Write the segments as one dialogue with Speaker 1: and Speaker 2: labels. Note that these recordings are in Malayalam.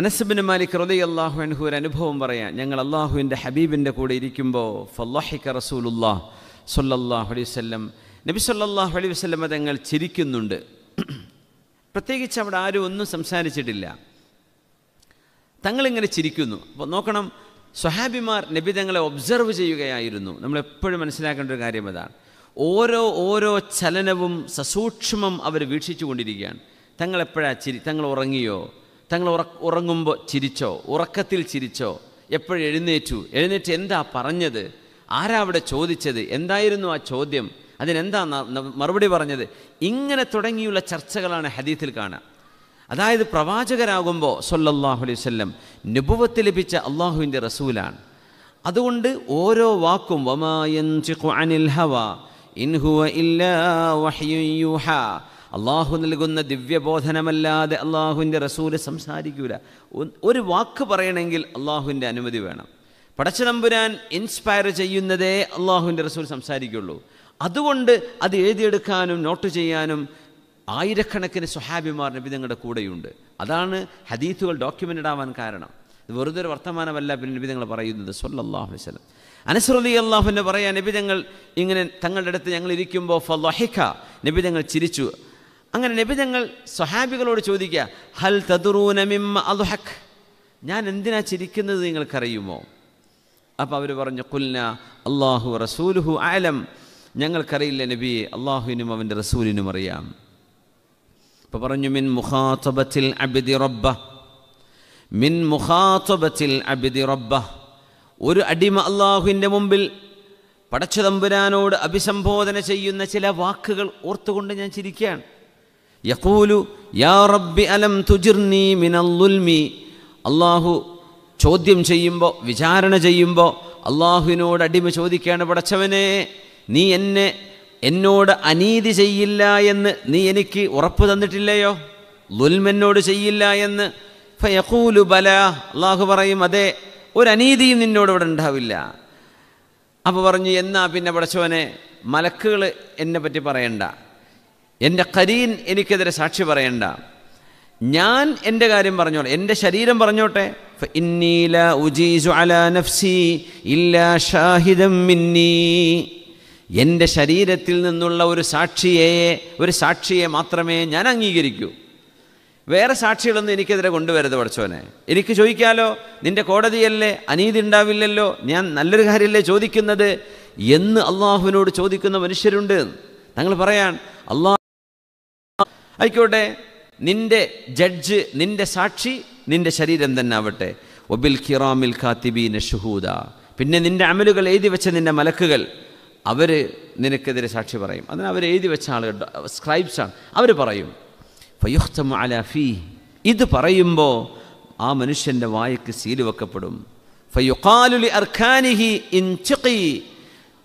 Speaker 1: അനസബിന് മാലിക് റലി അള്ളാഹു അൻഹു ഒരു അനുഭവം പറയാം ഞങ്ങൾ അള്ളാഹുവിൻ്റെ ഹബീബിൻ്റെ കൂടെ ഇരിക്കുമ്പോൾ ഫല്ലാഹിക്ക റസൂലുല്ലാ സൊല്ലാഹു അലൈഹി വല്ലം നബി സല്ലാഹു അലൈഹി വല്ലം തങ്ങൾ ചിരിക്കുന്നുണ്ട് പ്രത്യേകിച്ച് അവിടെ ആരും ഒന്നും സംസാരിച്ചിട്ടില്ല തങ്ങളിങ്ങനെ ചിരിക്കുന്നു അപ്പോൾ നോക്കണം സ്വഹാബിമാർ നബി തങ്ങളെ ഒബ്സർവ് ചെയ്യുകയായിരുന്നു നമ്മൾ എപ്പോഴും മനസ്സിലാക്കേണ്ട ഒരു കാര്യം അതാണ് ഓരോ ഓരോ ചലനവും സസൂക്ഷ്മം അവർ വീക്ഷിച്ചു കൊണ്ടിരിക്കുകയാണ് തങ്ങളെപ്പോഴാ ചിരി തങ്ങൾ ഉറങ്ങിയോ തങ്ങൾ ഉറങ്ങുമ്പോൾ ചിരിച്ചോ ഉറക്കത്തിൽ ചിരിച്ചോ എപ്പോഴെഴുന്നേറ്റു എഴുന്നേറ്റ് എന്താ പറഞ്ഞത് ആരാ അവിടെ ചോദിച്ചത് എന്തായിരുന്നു ആ ചോദ്യം അതിനെന്താ മറുപടി പറഞ്ഞത് ഇങ്ങനെ തുടങ്ങിയുള്ള ചർച്ചകളാണ് ഹദീത്തിൽ കാണുക അതായത് പ്രവാചകരാകുമ്പോൾ സൊല്ലാഹു അലൈഹി വല്ലം നുപുവത്ത് ലഭിച്ച അള്ളാഹുവിൻ്റെ റസൂലാണ് അതുകൊണ്ട് ഓരോ വാക്കും വമാ ഹവ ഇൻഹുവ ഇല്ലാ അള്ളാഹു നൽകുന്ന ദിവ്യബോധനമല്ലാതെ അള്ളാഹുവിൻ്റെ റസൂല് സംസാരിക്കൂല ഒരു വാക്ക് പറയണമെങ്കിൽ അള്ളാഹുവിൻ്റെ അനുമതി വേണം നമ്പുരാൻ ഇൻസ്പയർ ചെയ്യുന്നതേ അള്ളാഹുവിൻ്റെ റസൂൽ സംസാരിക്കുള്ളൂ അതുകൊണ്ട് അത് എഴുതിയെടുക്കാനും നോട്ട് ചെയ്യാനും ആയിരക്കണക്കിന് സ്വഹാബിമാർ നബി നിങ്ങളുടെ കൂടെയുണ്ട് അതാണ് ഹദീത്തുകൾ ഡോക്യുമെൻ്റഡ് ആവാൻ കാരണം ഇത് വെറുതെ ഒരു വർത്തമാനമല്ല പിന്നെ നബി നിങ്ങൾ പറയുന്നത് സൊല്ലാഹു വസ്ലം അനസ്രലി അള്ളാഹുവിൻ്റെ പറയാൻ നബി തങ്ങൾ ഇങ്ങനെ തങ്ങളുടെ അടുത്ത് ഞങ്ങൾ ഇരിക്കുമ്പോൾ ഫലഹിഖ നബി തങ്ങൾ ചിരിച്ചു അങ്ങനെ നബി ഞങ്ങൾ സ്വഹാബികളോട് ചോദിക്കുക ഹൽ തദുറൂനമിമ്മ അദുഹക് ഞാൻ എന്തിനാ ചിരിക്കുന്നത് നിങ്ങൾക്കറിയുമോ അപ്പോൾ അവർ പറഞ്ഞു കുൽന അള്ളാഹു റസൂലുഹു ആലം ഞങ്ങൾക്കറിയില്ല നബി അള്ളാഹുവിനും അവൻ്റെ റസൂലിനും അറിയാം അപ്പോൾ പറഞ്ഞു മിൻ മുഖാത്തബത്തിൽ അബിദി റബ്ബ മിൻ മുഖാത്തബത്തിൽ അബിദി റബ്ബ ഒരു അടിമ അള്ളാഹുവിൻ്റെ മുമ്പിൽ പടച്ചതമ്പുരാനോട് അഭിസംബോധന ചെയ്യുന്ന ചില വാക്കുകൾ ഓർത്തുകൊണ്ട് ഞാൻ ചിരിക്കുകയാണ് യക്കൂലു യാ റബ്ബി അലം തുജിർനി മിനല്ലുൽമി അള്ളാഹു ചോദ്യം ചെയ്യുമ്പോൾ വിചാരണ ചെയ്യുമ്പോൾ അള്ളാഹുവിനോട് അടിമ ചോദിക്കുകയാണ് പടച്ചവനെ നീ എന്നെ എന്നോട് അനീതി ചെയ്യില്ല എന്ന് നീ എനിക്ക് ഉറപ്പ് തന്നിട്ടില്ലയോ ലുൽമെന്നോട് ചെയ്യില്ല എന്ന് ഫയഖൂലു ബല അള്ളാഹു പറയും അതെ ഒരനീതിയും നിന്നോട് ഇവിടെ ഉണ്ടാവില്ല അപ്പോൾ പറഞ്ഞു എന്നാ പിന്നെ പടച്ചവനെ മലക്കുകൾ എന്നെ പറ്റി പറയണ്ട എൻ്റെ കരീൻ എനിക്കെതിരെ സാക്ഷി പറയണ്ട ഞാൻ എൻ്റെ കാര്യം പറഞ്ഞോളെ എൻ്റെ ശരീരം പറഞ്ഞോട്ടെ ഉജീസു നഫ്സി എൻ്റെ ശരീരത്തിൽ നിന്നുള്ള ഒരു സാക്ഷിയെ ഒരു സാക്ഷിയെ മാത്രമേ ഞാൻ അംഗീകരിക്കൂ വേറെ സാക്ഷികളൊന്നും എനിക്കെതിരെ കൊണ്ടുവരരുത് പഠിച്ചോനെ എനിക്ക് ചോദിക്കാലോ നിന്റെ കോടതിയല്ലേ അനീതി ഉണ്ടാവില്ലല്ലോ ഞാൻ നല്ലൊരു കാര്യമല്ലേ ചോദിക്കുന്നത് എന്ന് അള്ളാഹുവിനോട് ചോദിക്കുന്ന മനുഷ്യരുണ്ട് തങ്ങൾ പറയാൻ അള്ളാഹു ആയിക്കോട്ടെ നിന്റെ ജഡ്ജ് നിന്റെ സാക്ഷി നിന്റെ ശരീരം തന്നെ ആവട്ടെ ഒബിൽ ഖിറാമിൽ ഖാത്തിബീന ഷുഹൂദ പിന്നെ നിന്റെ അമലുകൾ എഴുതി വെച്ച നിന്റെ മലക്കുകൾ അവർ നിനക്കെതിരെ സാക്ഷി പറയും അതിന് അവർ എഴുതി വെച്ച ആളുകൾ സ്ക്രൈബ്സാണ് അവർ പറയും ഇത് പറയുമ്പോൾ ആ മനുഷ്യൻ്റെ വായക്ക് സീല് വെക്കപ്പെടും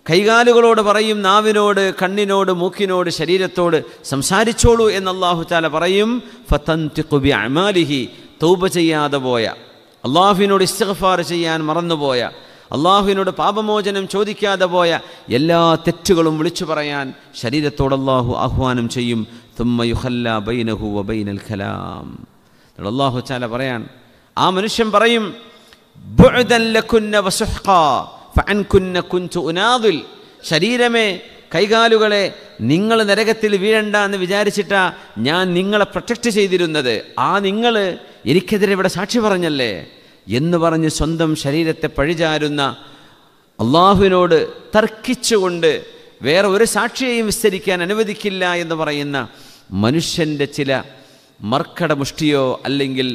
Speaker 1: കൈകാലുകളോട് പറയും നാവിനോട് കണ്ണിനോട് മൂക്കിനോട് ശരീരത്തോട് സംസാരിച്ചോളൂ എന്ന് അള്ളാഹു താല പറയും ഫത്തന്തിഖുബി അമാലിഹി തൗബ ചെയ്യാതെ പോയ അള്ളാഹുവിനോട് ഇസ്തഫാർ ചെയ്യാൻ മറന്നുപോയ അള്ളാഹുവിനോട് പാപമോചനം ചോദിക്കാതെ പോയ എല്ലാ തെറ്റുകളും വിളിച്ചു പറയാൻ ശരീരത്തോട് അള്ളാഹു ആഹ്വാനം ചെയ്യും തുമ്മയുഹല്ല ബൈനഹു ബൈനൽ ഖലാം അള്ളാഹു ചാല പറയാൻ ആ മനുഷ്യൻ പറയും ലകുന്ന ഫൻകുന്ന കുഞ്ചു ഉനാദുൽ ശരീരമേ കൈകാലുകളെ നിങ്ങൾ നരകത്തിൽ വീഴണ്ട എന്ന് വിചാരിച്ചിട്ടാ ഞാൻ നിങ്ങളെ പ്രൊട്ടക്റ്റ് ചെയ്തിരുന്നത് ആ നിങ്ങൾ എനിക്കെതിരെ ഇവിടെ സാക്ഷി പറഞ്ഞല്ലേ എന്ന് പറഞ്ഞ് സ്വന്തം ശരീരത്തെ പഴിചാരുന്ന അള്ളാഹുവിനോട് തർക്കിച്ചുകൊണ്ട് വേറെ ഒരു സാക്ഷിയെയും വിസ്തരിക്കാൻ അനുവദിക്കില്ല എന്ന് പറയുന്ന മനുഷ്യൻ്റെ ചില മുഷ്ടിയോ അല്ലെങ്കിൽ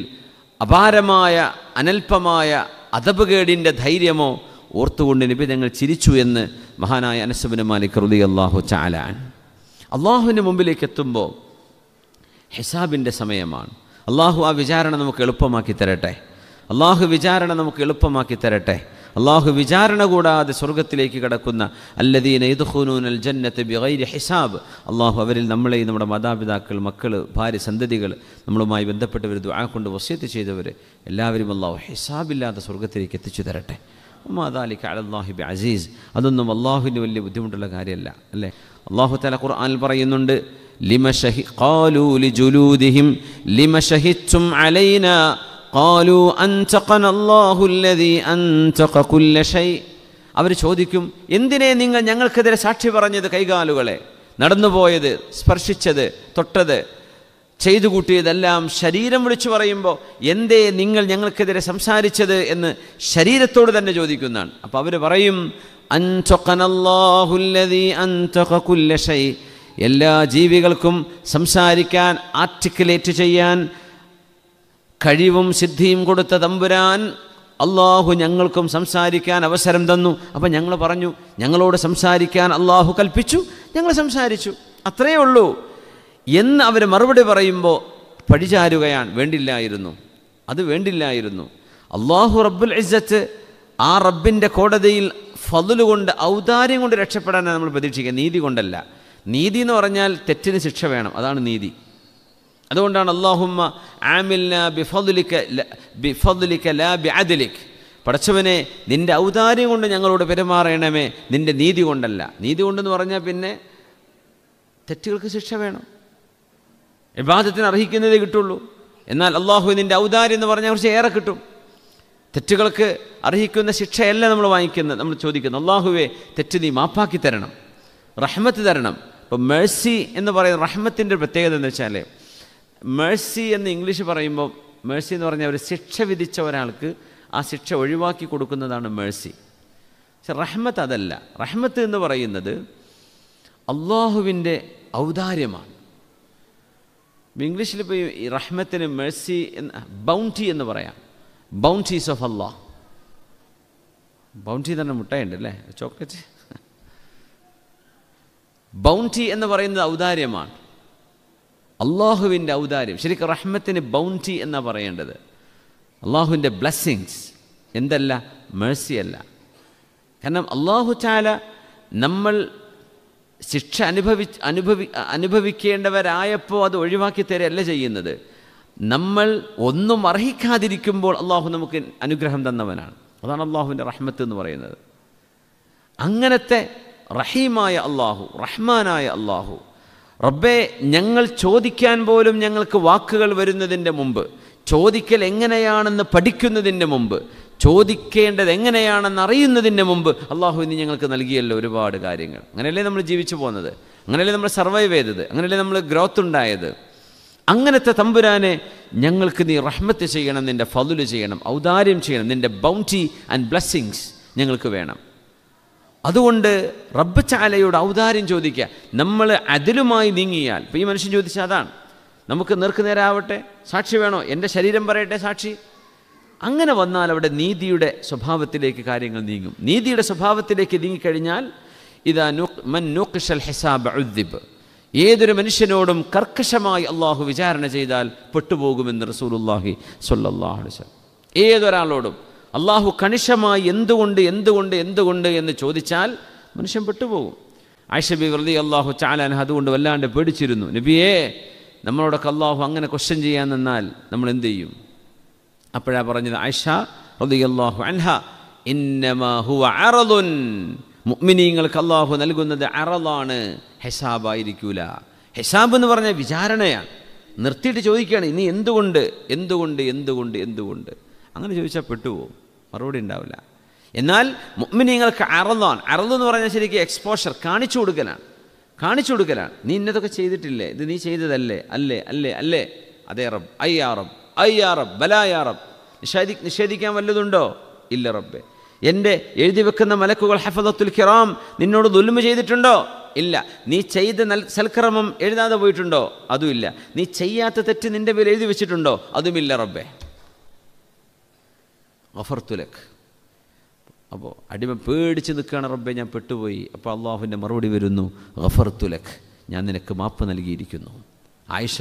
Speaker 1: അപാരമായ അനൽപമായ അതപുകേടിൻ്റെ ധൈര്യമോ ഓർത്തുകൊണ്ട് നബി ഞങ്ങൾ ചിരിച്ചു എന്ന് മഹാനായ അനസബിന് മാലിക് റുദി അള്ളാഹു ചാലാൻ അള്ളാഹുവിൻ്റെ മുമ്പിലേക്ക് എത്തുമ്പോൾ ഹിസാബിൻ്റെ സമയമാണ് അള്ളാഹു ആ വിചാരണ നമുക്ക് എളുപ്പമാക്കി തരട്ടെ അള്ളാഹു വിചാരണ നമുക്ക് എളുപ്പമാക്കി തരട്ടെ അള്ളാഹു വിചാരണ കൂടാതെ സ്വർഗത്തിലേക്ക് കടക്കുന്ന അല്ലദീന ഇദ്ഹുനൂൻ അൽ ജന്നത്ത് ബിഗൈരി ഹിസാബ് അള്ളാഹു അവരിൽ നമ്മളെയും നമ്മുടെ മാതാപിതാക്കൾ മക്കൾ ഭാര്യ സന്തതികൾ നമ്മളുമായി ബന്ധപ്പെട്ടവർ ദുആ കൊണ്ട് വസ്യത്ത് ചെയ്തവർ എല്ലാവരും അള്ളാഹു ഹിസാബില്ലാതെ സ്വർഗത്തിലേക്ക് എത്തിച്ചു തരട്ടെ ഉമാദാലിക്ക് അലല്ലാഹിബി അസീസ് അതൊന്നും അള്ളാഹുവിന് വലിയ ബുദ്ധിമുട്ടുള്ള കാര്യമല്ല അല്ലേ അള്ളാഹു തല ഖുർആാനിൽ പറയുന്നുണ്ട് ലിമ ഷഹി ഖാലൂ ലി ജുലൂദിഹിം ലിമ ഷഹിച്ചും അലൈന ഖാലൂ അൻചഖന അല്ലാഹു അൻചഖ കുല്ല ഷൈ അവർ ചോദിക്കും എന്തിനെ നിങ്ങൾ ഞങ്ങൾക്കെതിരെ സാക്ഷി പറഞ്ഞത് കൈകാലുകളെ നടന്നുപോയത് സ്പർശിച്ചത് തൊട്ടത് ചെയ്തു കൂട്ടിയതെല്ലാം ശരീരം വിളിച്ചു പറയുമ്പോൾ എന്തേ നിങ്ങൾ ഞങ്ങൾക്കെതിരെ സംസാരിച്ചത് എന്ന് ശരീരത്തോട് തന്നെ ചോദിക്കുന്നതാണ് അപ്പോൾ അവർ പറയും എല്ലാ ജീവികൾക്കും സംസാരിക്കാൻ ആർട്ടിക്കുലേറ്റ് ചെയ്യാൻ കഴിവും സിദ്ധിയും കൊടുത്ത തമ്പുരാൻ അള്ളാഹു ഞങ്ങൾക്കും സംസാരിക്കാൻ അവസരം തന്നു അപ്പം ഞങ്ങൾ പറഞ്ഞു ഞങ്ങളോട് സംസാരിക്കാൻ അള്ളാഹു കൽപ്പിച്ചു ഞങ്ങൾ സംസാരിച്ചു അത്രയേ ഉള്ളൂ എന്ന് അവർ മറുപടി പറയുമ്പോൾ പഴിചാരുകയാണ് വേണ്ടില്ലായിരുന്നു അത് വേണ്ടില്ലായിരുന്നു അള്ളാഹു റബ്ബുൽ ഇസ്സത്ത് ആ റബ്ബിൻ്റെ കോടതിയിൽ ഫതില് കൊണ്ട് ഔദാര്യം കൊണ്ട് രക്ഷപ്പെടാനാണ് നമ്മൾ പ്രതീക്ഷിക്കുക നീതി കൊണ്ടല്ല നീതി എന്ന് പറഞ്ഞാൽ തെറ്റിന് ശിക്ഷ വേണം അതാണ് നീതി അതുകൊണ്ടാണ് അള്ളാഹുമ്മ ആമില്ല ബിഫദുലിക്ക ബിഫദുലിക്ക ലാ ബിഅദലിക് പടച്ചവനെ നിൻ്റെ ഔദാര്യം കൊണ്ട് ഞങ്ങളോട് പെരുമാറണമേ നിൻ്റെ നീതി കൊണ്ടല്ല നീതി കൊണ്ടെന്ന് പറഞ്ഞാൽ പിന്നെ തെറ്റുകൾക്ക് ശിക്ഷ വേണം വിവാദത്തിന് അർഹിക്കുന്നതേ കിട്ടുള്ളൂ എന്നാൽ അള്ളാഹുവിൻ്റെ ഔദാര്യം എന്ന് പറഞ്ഞാൽ കുറച്ച് ഏറെ കിട്ടും തെറ്റുകൾക്ക് അർഹിക്കുന്ന ശിക്ഷയല്ല നമ്മൾ വാങ്ങിക്കുന്നത് നമ്മൾ ചോദിക്കുന്നു അള്ളാഹുവെ തെറ്റ് നീ മാപ്പാക്കി തരണം റഹ്മത്ത് തരണം ഇപ്പം മേഴ്സി എന്ന് പറയുന്ന റഹ്മത്തിൻ്റെ പ്രത്യേകത എന്ന് വെച്ചാൽ മേഴ്സി എന്ന് ഇംഗ്ലീഷ് പറയുമ്പോൾ മേഴ്സി എന്ന് പറഞ്ഞാൽ ഒരു ശിക്ഷ വിധിച്ച ഒരാൾക്ക് ആ ശിക്ഷ ഒഴിവാക്കി കൊടുക്കുന്നതാണ് മേഴ്സി പക്ഷെ റഹ്മത്ത് അതല്ല റഹ്മത്ത് എന്ന് പറയുന്നത് അള്ളാഹുവിൻ്റെ ഔദാര്യമാണ് ഇംഗ്ലീഷിൽ ഇപ്പോൾ ഈ റഹ്മത്തിന് മേഴ്സി എന്ന് ബൗണ്ടി എന്ന് പറയാം ബൗണ്ടീസ് ഓഫ് അള്ളാ ബൗണ്ടി തന്നെ മുട്ടയുണ്ട് അല്ലേ ചോക്ലേറ്റ് ബൗണ്ടി എന്ന് പറയുന്നത് ഔദാര്യമാണ് അള്ളാഹുവിൻ്റെ ഔദാര്യം ശരിക്കും റഹ്മത്തിന് ബൗണ്ടി എന്നാണ് പറയേണ്ടത് അള്ളാഹുവിൻ്റെ ബ്ലെസ്സിങ്സ് എന്തല്ല മേഴ്സിയല്ല കാരണം അള്ളാഹു ചാല നമ്മൾ ശിക്ഷ അനുഭവി അനുഭവി അനുഭവിക്കേണ്ടവരായപ്പോൾ അത് ഒഴിവാക്കി തരല്ല ചെയ്യുന്നത് നമ്മൾ ഒന്നും അർഹിക്കാതിരിക്കുമ്പോൾ അള്ളാഹു നമുക്ക് അനുഗ്രഹം തന്നവനാണ് അതാണ് അള്ളാഹുവിൻ്റെ റഹ്മത്ത് എന്ന് പറയുന്നത് അങ്ങനത്തെ റഹീമായ അള്ളാഹു റഹ്മാനായ അള്ളാഹു റബ്ബെ ഞങ്ങൾ ചോദിക്കാൻ പോലും ഞങ്ങൾക്ക് വാക്കുകൾ വരുന്നതിൻ്റെ മുമ്പ് ചോദിക്കൽ എങ്ങനെയാണെന്ന് പഠിക്കുന്നതിൻ്റെ മുമ്പ് ചോദിക്കേണ്ടത് എങ്ങനെയാണെന്ന് അറിയുന്നതിന് മുമ്പ് അള്ളാഹു ഇന്ന് ഞങ്ങൾക്ക് നൽകിയല്ലോ ഒരുപാട് കാര്യങ്ങൾ അങ്ങനെയല്ലേ നമ്മൾ ജീവിച്ചു പോകുന്നത് അങ്ങനെയല്ലേ നമ്മൾ സർവൈവ് ചെയ്തത് അങ്ങനെയല്ലേ നമ്മൾ ഗ്രോത്ത് ഉണ്ടായത് അങ്ങനത്തെ തമ്പുരാനെ ഞങ്ങൾക്ക് നീ റഹ്മത്ത് ചെയ്യണം നിൻ്റെ ഫലുല് ചെയ്യണം ഔദാര്യം ചെയ്യണം നിൻ്റെ ബൗണ്ടി ആൻഡ് ബ്ലെസ്സിങ്സ് ഞങ്ങൾക്ക് വേണം അതുകൊണ്ട് റബ്ബ് ചാലയോട് ഔദാര്യം ചോദിക്കുക നമ്മൾ അതിലുമായി നീങ്ങിയാൽ ഇപ്പോൾ ഈ മനുഷ്യൻ ചോദിച്ചാൽ അതാണ് നമുക്ക് നേർക്കുനേരാവട്ടെ സാക്ഷി വേണോ എൻ്റെ ശരീരം പറയട്ടെ സാക്ഷി അങ്ങനെ വന്നാൽ അവിടെ നീതിയുടെ സ്വഭാവത്തിലേക്ക് കാര്യങ്ങൾ നീങ്ങും നീതിയുടെ സ്വഭാവത്തിലേക്ക് നീങ്ങിക്കഴിഞ്ഞാൽ ഇതാ മൻ നൂക്കിഷൽ ഹിസാബ് ഉദ്ദിബ് ഏതൊരു മനുഷ്യനോടും കർക്കശമായി അള്ളാഹു വിചാരണ ചെയ്താൽ പെട്ടുപോകുമെന്ന് റസൂലുല്ലാഹി വസല്ലം ഏതൊരാളോടും അള്ളാഹു കണിശമായി എന്തുകൊണ്ട് എന്തുകൊണ്ട് എന്തുകൊണ്ട് എന്ന് ചോദിച്ചാൽ മനുഷ്യൻ പെട്ടുപോകും ആയിഷബി വെറുതെ അള്ളാഹു ചാലാൻ അതുകൊണ്ട് വല്ലാണ്ട് പേടിച്ചിരുന്നു നബിയേ നമ്മളോടൊക്കെ അള്ളാഹു അങ്ങനെ ക്വസ്റ്റ്യൻ ചെയ്യാൻ നിന്നാൽ നമ്മൾ എന്ത് ചെയ്യും അപ്പോഴാ പറഞ്ഞത് ആയിഷ റദിയല്ലാഹു അൻഹ ഇന്നമാഹുവ മുഗ്മിനീങ്ങൾക്ക് അള്ളാഹു നൽകുന്നത് അറളാണ് ഹെസാബായിരിക്കൂല ഹെസാബ് എന്ന് പറഞ്ഞ വിചാരണയാണ് നിർത്തിയിട്ട് ചോദിക്കുകയാണ് ഇനി എന്തുകൊണ്ട് എന്തുകൊണ്ട് എന്തുകൊണ്ട് എന്തുകൊണ്ട് അങ്ങനെ ചോദിച്ചാൽ പെട്ടുപോകും മറുപടി ഉണ്ടാവില്ല എന്നാൽ മുഗ്മിനീങ്ങൾക്ക് അറളാണ് അറള് എന്ന് പറഞ്ഞാൽ ശരിക്കും എക്സ്പോഷർ കാണിച്ചു കൊടുക്കലാണ് കാണിച്ചു കൊടുക്കലാണ് നീ ഇന്നതൊക്കെ ചെയ്തിട്ടില്ലേ ഇത് നീ ചെയ്തതല്ലേ അല്ലേ അല്ലേ അല്ലേ അതേ റബ് ഐ ആ റബ് അയ്യാ റബ് യാ റബ് നിഷേധി നിഷേധിക്കാൻ വല്ലതുണ്ടോ ഇല്ല റബ്ബെ എൻ്റെ എഴുതി വെക്കുന്ന മലക്കുകൾ ഹഫദത്തുൽ ഖിറാം നിന്നോട് ദുൽമ ചെയ്തിട്ടുണ്ടോ ഇല്ല നീ ചെയ്ത നൽ സൽക്രമം എഴുതാതെ പോയിട്ടുണ്ടോ അതുമില്ല നീ ചെയ്യാത്ത തെറ്റ് നിൻ്റെ പേര് എഴുതി വെച്ചിട്ടുണ്ടോ അതുമില്ല റബ്ബെ അഫർത്തുലക്ക് അപ്പോൾ അടിമ പേടിച്ച് നിൽക്കുകയാണ് റബ്ബെ ഞാൻ പെട്ടുപോയി അപ്പോൾ അള്ളാഹുവിൻ്റെ മറുപടി വരുന്നു ഗഫർത്തുലക് ഞാൻ നിനക്ക് മാപ്പ് നൽകിയിരിക്കുന്നു ആയിഷ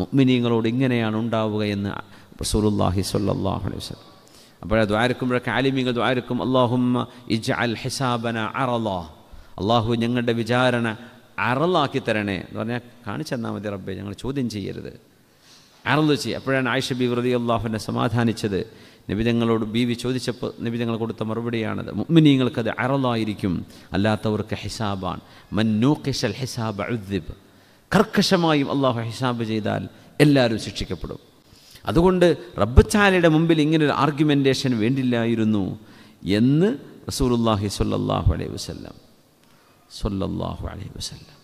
Speaker 1: മുഗ്മിനീങ്ങളോട് ഇങ്ങനെയാണ് ഉണ്ടാവുക എന്ന് റസൂലുല്ലാഹി സ്വല്ലല്ലാഹു അലൈഹി വസ്ലം അപ്പോൾ ദ്വാരക്കുമ്പോഴൊക്കെ ആലിമികൾ ദ്വാരക്കും അള്ളാഹുമ്മ ഇജ് അൽ ഹിസാബന അറലാ അള്ളാഹു ഞങ്ങളുടെ വിചാരണ അറലാക്കി തരണേ എന്ന് പറഞ്ഞാൽ കാണിച്ചെന്നാൽ മതി റബ്ബെ ഞങ്ങൾ ചോദ്യം ചെയ്യരുത് അറള് ചെയ്യുക അപ്പോഴാണ് ആയിഷ ബി വൃതി അള്ളാഹുവിനെ സമാധാനിച്ചത് നിബിതങ്ങളോട് ബീവി ചോദിച്ചപ്പോൾ നിബിതങ്ങൾ കൊടുത്ത മറുപടിയാണത് മുഗ്മിനീങ്ങൾക്കത് അറലായിരിക്കും അല്ലാത്തവർക്ക് ഹിസാബാണ് മൻ നൂക്കിഷൽ ഹിസാബ് അഴുദ്ദിബ് കർക്കശമായും അള്ളാഹു ഹിസാബ് ചെയ്താൽ എല്ലാവരും ശിക്ഷിക്കപ്പെടും അതുകൊണ്ട് റബ്ബച്ചാലയുടെ മുമ്പിൽ ഇങ്ങനൊരു ആർഗ്യുമെൻറ്റേഷൻ വേണ്ടില്ലായിരുന്നു എന്ന് റസൂലുല്ലാഹി സൊല്ലാഹു അലൈഹി വസ്ല്ലാം സൊല്ലാഹു അലൈഹി വസ്ല്ലാം